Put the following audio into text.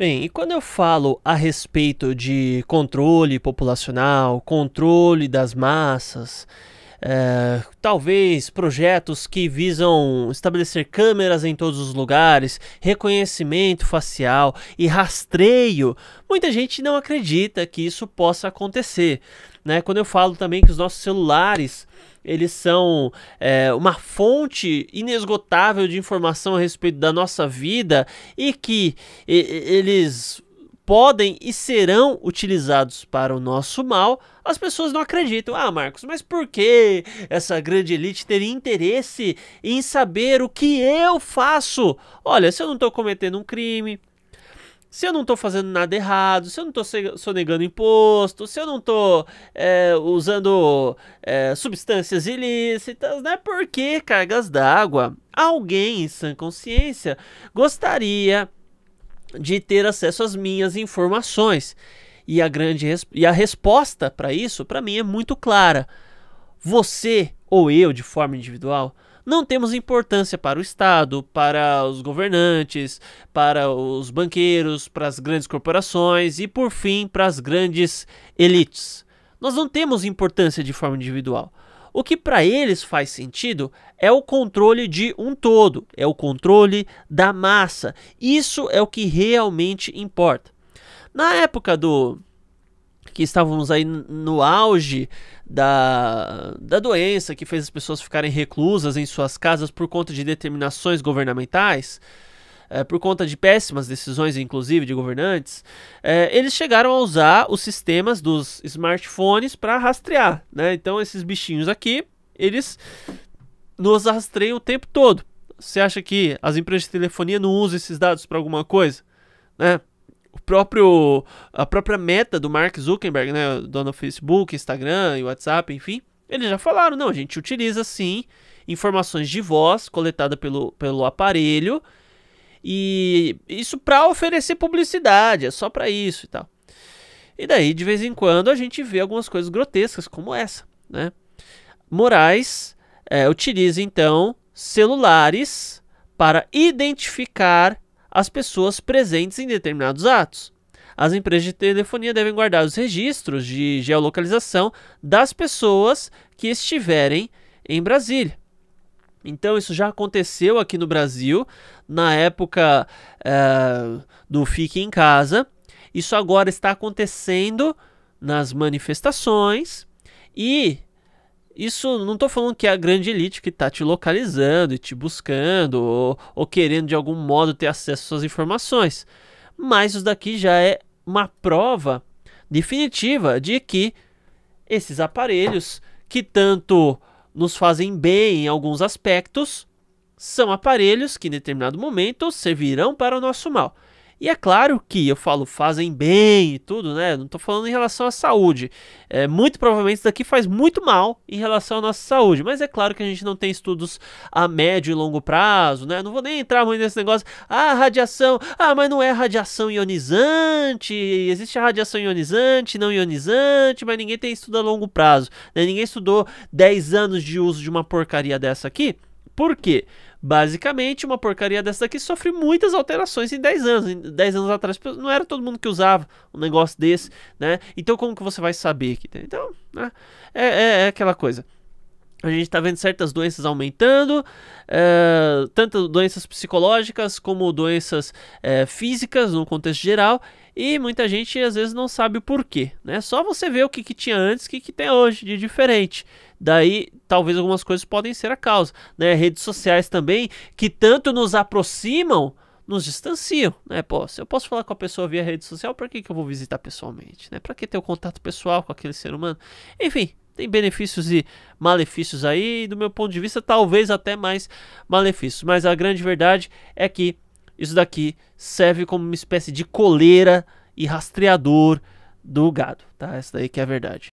Bem, e quando eu falo a respeito de controle populacional, controle das massas, é, talvez projetos que visam estabelecer câmeras em todos os lugares, reconhecimento facial e rastreio. Muita gente não acredita que isso possa acontecer. Né? Quando eu falo também que os nossos celulares eles são é, uma fonte inesgotável de informação a respeito da nossa vida e que e, eles podem e serão utilizados para o nosso mal, as pessoas não acreditam. Ah, Marcos, mas por que essa grande elite teria interesse em saber o que eu faço? Olha, se eu não estou cometendo um crime, se eu não estou fazendo nada errado, se eu não estou sonegando imposto, se eu não estou é, usando é, substâncias ilícitas, né? Por que cargas d'água? Alguém em sã consciência gostaria de ter acesso às minhas informações. E a grande e a resposta para isso, para mim, é muito clara. Você ou eu, de forma individual, não temos importância para o Estado, para os governantes, para os banqueiros, para as grandes corporações e, por fim, para as grandes elites. Nós não temos importância de forma individual. O que para eles faz sentido é o controle de um todo, é o controle da massa. Isso é o que realmente importa. Na época do que estávamos aí no auge da, da doença que fez as pessoas ficarem reclusas em suas casas por conta de determinações governamentais, é, por conta de péssimas decisões, inclusive de governantes, é, eles chegaram a usar os sistemas dos smartphones para rastrear. Né? Então, esses bichinhos aqui, eles nos rastreiam o tempo todo. Você acha que as empresas de telefonia não usam esses dados para alguma coisa? Né? O próprio, a própria meta do Mark Zuckerberg, né, dono do Facebook, Instagram e WhatsApp, enfim, eles já falaram, não, a gente utiliza sim informações de voz coletada pelo, pelo aparelho e isso para oferecer publicidade, é só para isso e tal. E daí, de vez em quando, a gente vê algumas coisas grotescas como essa, né? Moraes é, utiliza então celulares para identificar as pessoas presentes em determinados atos. As empresas de telefonia devem guardar os registros de geolocalização das pessoas que estiverem em Brasília. Então isso já aconteceu aqui no Brasil na época é, do fique em casa. Isso agora está acontecendo nas manifestações e isso não estou falando que é a grande elite que está te localizando e te buscando ou, ou querendo de algum modo ter acesso às suas informações, mas isso daqui já é uma prova definitiva de que esses aparelhos que tanto nos fazem bem em alguns aspectos, são aparelhos que em determinado momento servirão para o nosso mal. E é claro que eu falo fazem bem e tudo, né? Não estou falando em relação à saúde. É, muito provavelmente isso daqui faz muito mal em relação à nossa saúde. Mas é claro que a gente não tem estudos a médio e longo prazo, né? Não vou nem entrar muito nesse negócio. Ah, radiação. Ah, mas não é radiação ionizante. Existe a radiação ionizante, não ionizante, mas ninguém tem estudo a longo prazo. Né? Ninguém estudou 10 anos de uso de uma porcaria dessa aqui. Por quê? Basicamente, uma porcaria dessa daqui sofre muitas alterações em 10 anos. Em 10 anos atrás não era todo mundo que usava um negócio desse, né? Então como que você vai saber que tem? Então, né? é, é, é aquela coisa a gente está vendo certas doenças aumentando, é, tanto doenças psicológicas como doenças é, físicas no contexto geral, e muita gente às vezes não sabe o porquê, né? Só você vê o que, que tinha antes, o que, que tem hoje de diferente. Daí, talvez algumas coisas podem ser a causa, né? Redes sociais também, que tanto nos aproximam, nos distanciam, né? Pô, se eu posso falar com a pessoa via rede social, por que, que eu vou visitar pessoalmente, né? para que ter o um contato pessoal com aquele ser humano? Enfim, tem benefícios e malefícios aí, e do meu ponto de vista, talvez até mais malefícios. Mas a grande verdade é que isso daqui serve como uma espécie de coleira e rastreador do gado, tá? Essa daí que é a verdade.